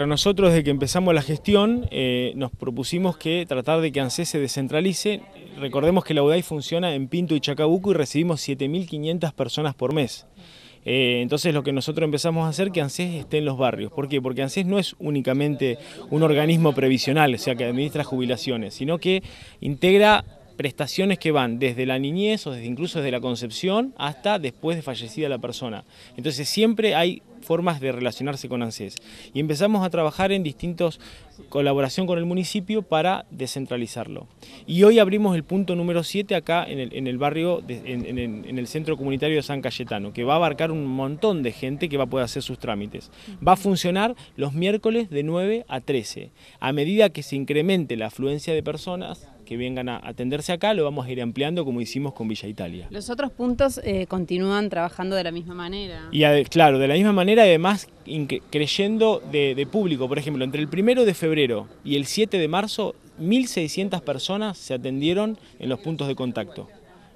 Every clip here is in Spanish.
Para Nosotros desde que empezamos la gestión eh, nos propusimos que tratar de que ANSES se descentralice. Recordemos que la UDAI funciona en Pinto y Chacabuco y recibimos 7.500 personas por mes. Eh, entonces lo que nosotros empezamos a hacer es que ANSES esté en los barrios. ¿Por qué? Porque ANSES no es únicamente un organismo previsional, o sea, que administra jubilaciones, sino que integra prestaciones que van desde la niñez o desde incluso desde la concepción hasta después de fallecida la persona. Entonces siempre hay formas de relacionarse con ANSES. Y empezamos a trabajar en distintos colaboración con el municipio para descentralizarlo. Y hoy abrimos el punto número 7 acá en el, barrio, en, en, el centro comunitario de San Cayetano, que va a abarcar un montón de gente que va a poder hacer sus trámites. Va a funcionar los miércoles de 9 a 13. A medida que se incremente la afluencia de personas, que vengan a atenderse acá lo vamos a ir ampliando como hicimos con Villa Italia. Los otros puntos eh, continúan trabajando de la misma manera. Y claro, de la misma manera además creyendo de, público. Por ejemplo, entre el primero de febrero y el 7 de marzo, 1.600 personas se atendieron en los puntos de contacto.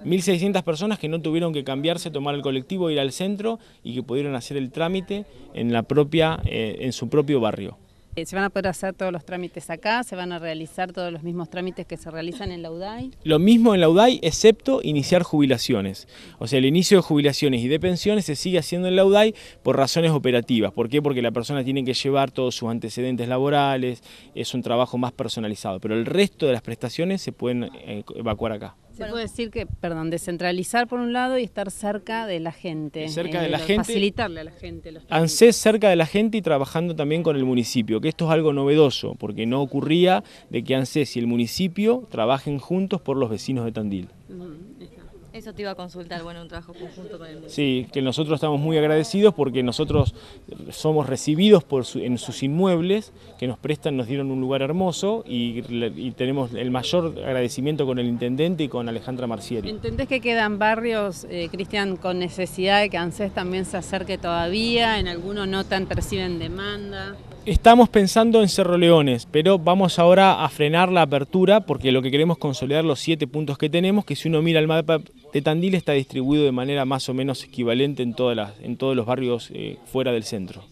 1.600 personas que no tuvieron que cambiarse, tomar el colectivo, ir al centro y que pudieron hacer el trámite en, la propia, eh, en su propio barrio. Eh, se van a poder hacer todos los trámites acá, se van a realizar todos los mismos trámites que se realizan en la UDAI. Lo mismo en la UDAI, excepto iniciar jubilaciones. O sea, el inicio de jubilaciones y de pensiones se sigue haciendo en la UDAI por razones operativas. ¿Por qué? Porque la persona tiene que llevar todos sus antecedentes laborales, es un trabajo más personalizado. Pero el resto de las prestaciones se pueden eh, evacuar acá. Se puede decir que, perdón, descentralizar por un lado y estar cerca de la gente. Cerca de la gente. Facilitarle a la gente. ANSES cerca de la gente y trabajando también con el municipio, que esto es algo novedoso, porque no ocurría de que ANSES y el municipio trabajen juntos por los vecinos de Tandil. Mm. Eso te iba a consultar, bueno, un trabajo conjunto con el Sí, que nosotros estamos muy agradecidos porque nosotros somos recibidos por en sus inmuebles, que nos prestan, nos dieron un lugar hermoso y, tenemos el mayor agradecimiento con el intendente y con Alejandra Marcieri. ¿Entendés que quedan barrios, eh, Cristian, con necesidad de que ANSES también se acerque todavía? ¿En algunos no tan perciben demanda? Estamos pensando en Cerro Leones, pero vamos ahora a frenar la apertura porque lo que queremos consolidar los siete puntos que tenemos, que si uno mira el mapa de Tandil está distribuido de manera más o menos equivalente en, todos los barrios eh, fuera del centro.